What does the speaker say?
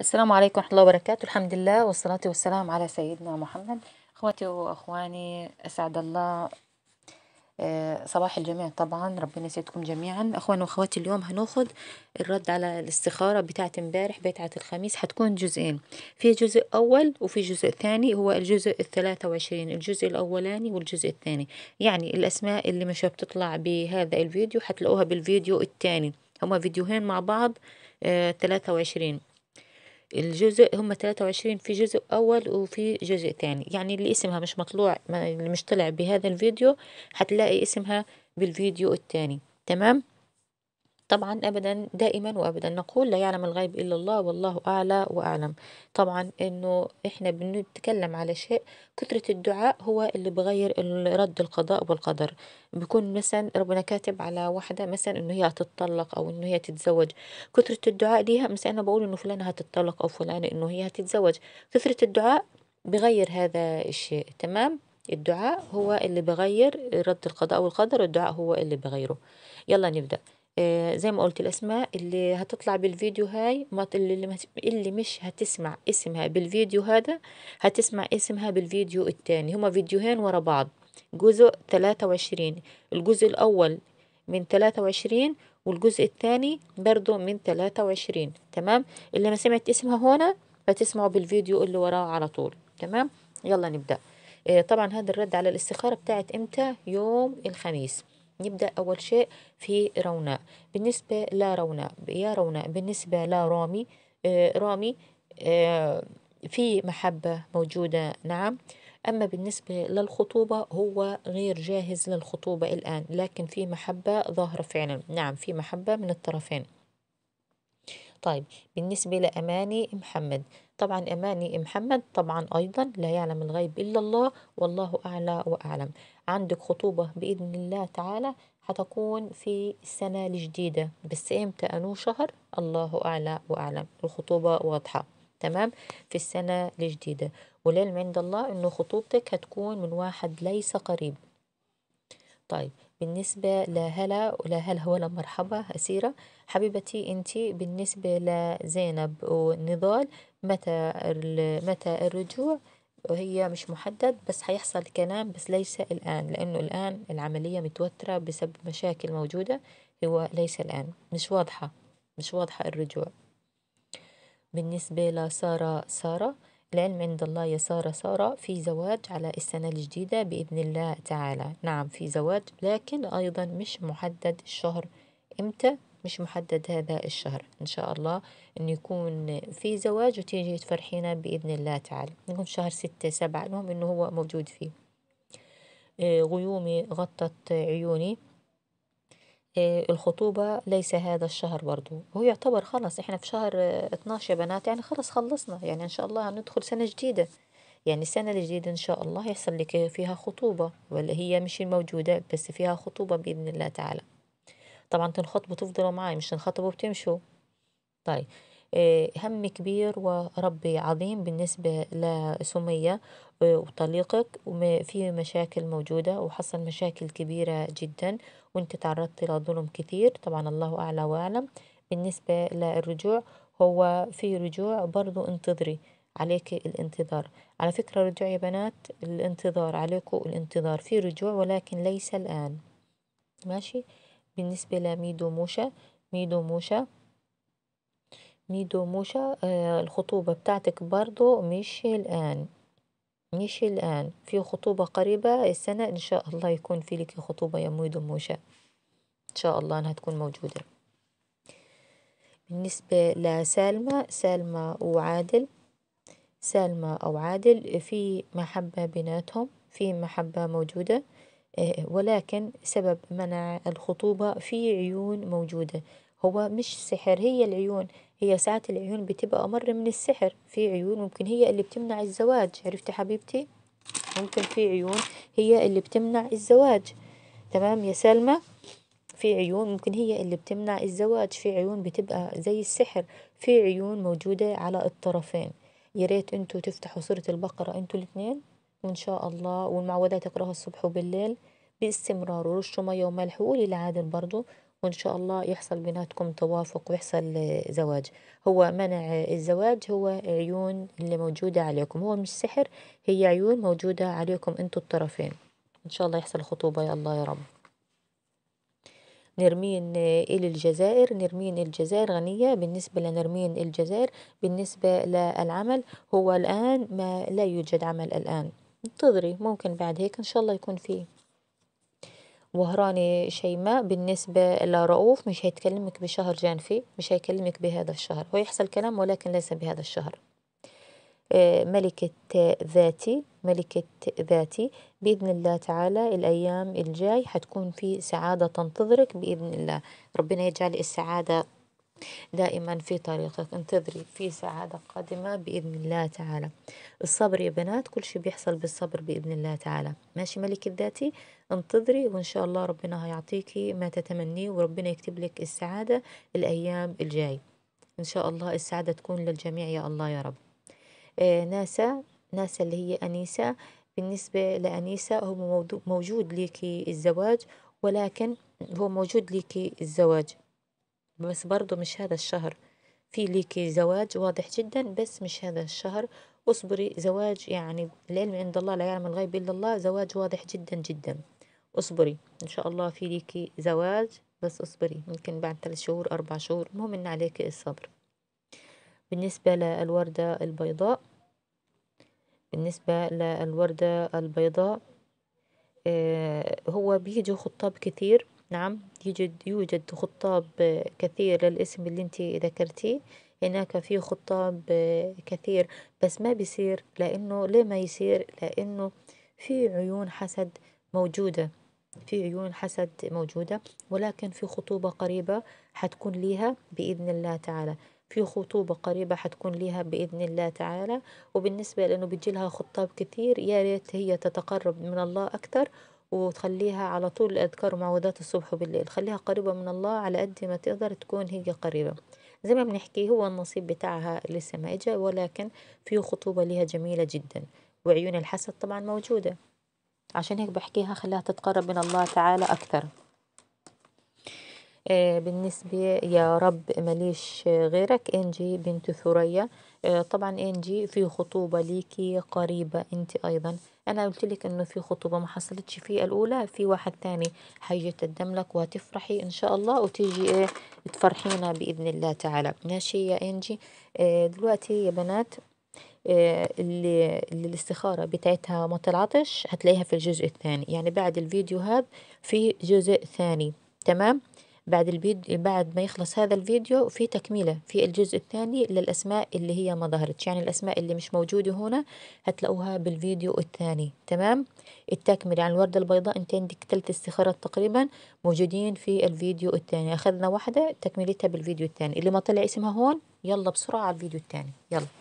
السلام عليكم ورحمة الله وبركاته الحمد لله والصلاة والسلام على سيدنا محمد أخواتي وأخواني أسعد الله آه، صباح الجميع طبعا ربنا يسعدكم جميعا أخواني وأخواتي اليوم هناخد الرد على الاستخارة بتاعة امبارح بتاعة الخميس هتكون جزئين في جزء أول وفي جزء ثاني هو الجزء الثلاثة وعشرين الجزء الأولاني والجزء الثاني يعني الأسماء اللي مش بتطلع بهذا الفيديو هتلاقوها بالفيديو الثاني هما فيديوهين مع بعض آه، ثلاثة وعشرين الجزء هم 23 في جزء أول وفي جزء تاني يعني اللي اسمها مش مطلوع اللي مش طلع بهذا الفيديو هتلاقي اسمها بالفيديو التاني تمام طبعا أبدا دائما وأبدا نقول لا يعلم الغيب إلا الله والله أعلى وأعلم طبعا إنه إحنا بنتكلم على شيء كثرة الدعاء هو اللي بغير رد القضاء والقدر بيكون مثلا ربنا كاتب على واحدة مثلا إنه هي هتتطلق أو إنه هي تتزوج كثرة الدعاء ليها مثلا أنا بقول إنه فلانة هتتطلق أو فلانة إنه هي هتتزوج كثرة الدعاء بغير هذا الشيء تمام الدعاء هو اللي بغير رد القضاء والقدر الدعاء هو اللي بغيره يلا نبدأ آه، زي ما قلت الأسماء اللي هتطلع بالفيديو هاي اللي, اللي مش هتسمع اسمها بالفيديو هذا هتسمع اسمها بالفيديو الثاني هما فيديوهين ورا بعض جزء 23 الجزء الأول من 23 والجزء الثاني برضو من 23 تمام اللي ما سمعت اسمها هنا فتسمعوا بالفيديو اللي وراه على طول تمام يلا نبدأ آه، طبعا هذا الرد على الاستخارة بتاعت امتى يوم الخميس نبدأ أول شيء في رونا بالنسبة لروناء يا رونا بالنسبة لرامي رامي آه، آه، في محبة موجودة نعم أما بالنسبة للخطوبة هو غير جاهز للخطوبة الآن لكن في محبة ظاهرة فعلا نعم في محبة من الطرفين طيب بالنسبة لأماني محمد طبعا أماني محمد طبعا أيضا لا يعلم الغيب إلا الله والله أعلى وأعلم عندك خطوبة بإذن الله تعالى حتكون في السنة الجديدة بس إمتى أنو شهر الله أعلى وأعلم الخطوبة واضحة تمام في السنة الجديدة والعلم عند الله إنه خطوبتك هتكون من واحد ليس قريب طيب بالنسبة لهلا ولهلا ولا مرحبا أسيرة حبيبتي انتي بالنسبة لزينب ونضال متى متى الرجوع وهي مش محدد بس حيحصل كلام بس ليس الآن لأنه الآن العملية متوترة بسبب مشاكل موجودة هو ليس الآن مش واضحة مش واضحة الرجوع بالنسبة لسارة سارة العلم عند الله يا سارة سارة في زواج على السنة الجديدة بإذن الله تعالى نعم في زواج لكن أيضا مش محدد الشهر إمتى مش محدد هذا الشهر إن شاء الله أن يكون في زواج وتيجي تفرحينا بإذن الله تعالى يكون شهر ستة سبعة المهم أنه هو موجود فيه آه، غيومي غطت عيوني آه، الخطوبة ليس هذا الشهر برضو هو يعتبر خلاص احنا في شهر 12 آه، يا بنات يعني خلاص خلصنا يعني ان شاء الله هندخل سنة جديدة يعني السنة الجديدة ان شاء الله يحصل لك فيها خطوبة ولا هي مش موجودة بس فيها خطوبة بإذن الله تعالى طبعا تنخطبوا تفضلوا معي مش تنخطبوا بتمشوا طيب آه، هم كبير وربي عظيم بالنسبة لسمية آه، وطليقك وفي مشاكل موجودة وحصل مشاكل كبيرة جدا وانت تعرضت لظلم كثير طبعا الله أعلى وأعلم بالنسبة للرجوع هو في رجوع برضو انتظري عليك الانتظار على فكرة رجوع يا بنات الانتظار عليكم الانتظار في رجوع ولكن ليس الآن ماشي بالنسبة لميدو موشا ميدو موشا ميدو موشا آه، الخطوبة بتاعتك برضو مش الآن مش الآن في خطوبة قريبة السنة إن شاء الله يكون في لك خطوبة يا موشا إن شاء الله أنها تكون موجودة بالنسبة لسالمة سالمة وعادل سالمة أو عادل في محبة بيناتهم في محبة موجودة آه، ولكن سبب منع الخطوبة في عيون موجودة هو مش سحر هي العيون هي ساعات العيون بتبقى أمر من السحر في عيون ممكن هي اللي بتمنع الزواج عرفتي حبيبتي ممكن في عيون هي اللي بتمنع الزواج تمام يا سلمى في عيون ممكن هي اللي بتمنع الزواج في عيون بتبقى زي السحر في عيون موجودة على الطرفين يا ريت انتوا تفتحوا سورة البقرة انتوا الاثنين وان شاء الله والمعوذات اقراها الصبح وبالليل باستمرار ورشوا مية وملح وقولي العادل برضو وإن شاء الله يحصل بيناتكم توافق ويحصل زواج هو منع الزواج هو عيون اللي موجودة عليكم هو مش سحر هي عيون موجودة عليكم انتوا الطرفين إن شاء الله يحصل خطوبة يا الله يا رب نرمين إلى الجزائر نرمين الجزائر غنية بالنسبة لنرمين الجزائر بالنسبة للعمل هو الآن ما لا يوجد عمل الآن انتظري ممكن بعد هيك إن شاء الله يكون فيه وهراني شيماء بالنسبة لرؤوف مش هيتكلمك بشهر جانفي مش هيكلمك بهذا الشهر هو يحصل كلام ولكن ليس بهذا الشهر آه، ملكة ذاتي ملكة ذاتي بإذن الله تعالى الأيام الجاي حتكون في سعادة تنتظرك بإذن الله ربنا يجعل السعادة دائما في طريقك انتظري في سعادة قادمة بإذن الله تعالى الصبر يا بنات كل شيء بيحصل بالصبر بإذن الله تعالى ماشي ملك ذاتي انتظري وإن شاء الله ربنا هيعطيكي ما تتمنيه وربنا يكتب لك السعادة الأيام الجاي إن شاء الله السعادة تكون للجميع يا الله يا رب آه ناسا ناسا اللي هي أنيسة بالنسبة لأنيسة هو موجود ليكي الزواج ولكن هو موجود ليكي الزواج بس برضو مش هذا الشهر في ليكي زواج واضح جدا بس مش هذا الشهر اصبري زواج يعني العلم عند الله لا يعلم الغيب إلا الله زواج واضح جدا جدا اصبري إن شاء الله في ليكي زواج بس اصبري ممكن بعد ثلاث شهور أربع شهور المهم إن عليك الصبر بالنسبة للوردة البيضاء بالنسبة للوردة البيضاء آه، هو بيجي خطاب كثير نعم يوجد يوجد خطاب كثير للاسم اللي انت ذكرتيه هناك في خطاب كثير بس ما بيصير لأنه ليه ما يصير لأنه في عيون حسد موجودة في عيون حسد موجودة ولكن في خطوبة قريبة حتكون ليها بإذن الله تعالى في خطوبة قريبة حتكون ليها بإذن الله تعالى وبالنسبة لأنه بتجي لها خطاب كثير يا ريت هي تتقرب من الله أكثر وتخليها على طول الأذكار ومعوذات الصبح وبالليل خليها قريبة من الله على قد ما تقدر تكون هي قريبة زي ما بنحكي هو النصيب بتاعها لسه ما إجا ولكن في خطوبة لها جميلة جدا وعيون الحسد طبعا موجودة عشان هيك بحكيها خليها تتقرب من الله تعالى أكثر آه، بالنسبة يا رب مليش غيرك إنجي بنت ثريا آه، طبعا انجي في خطوبة ليكي قريبة انت ايضا انا قلت لك انه في خطوبة ما حصلتش في الاولى في واحد ثاني هيجي لك وهتفرحي ان شاء الله وتيجي ايه تفرحينا باذن الله تعالى ماشي يا انجي آه، دلوقتي يا بنات آه، اللي الاستخارة بتاعتها ما طلعتش هتلاقيها في الجزء الثاني يعني بعد الفيديو هذا في جزء ثاني تمام بعد الفيديو بعد ما يخلص هذا الفيديو في تكملة في الجزء الثاني للأسماء اللي هي ما ظهرتش يعني الأسماء اللي مش موجودة هنا هتلاقوها بالفيديو الثاني تمام التكملة عن الوردة البيضاء انت عندك ثلاث استخارات تقريبا موجودين في الفيديو الثاني أخذنا واحدة تكملتها بالفيديو الثاني اللي ما طلع اسمها هون يلا بسرعة على الفيديو الثاني يلا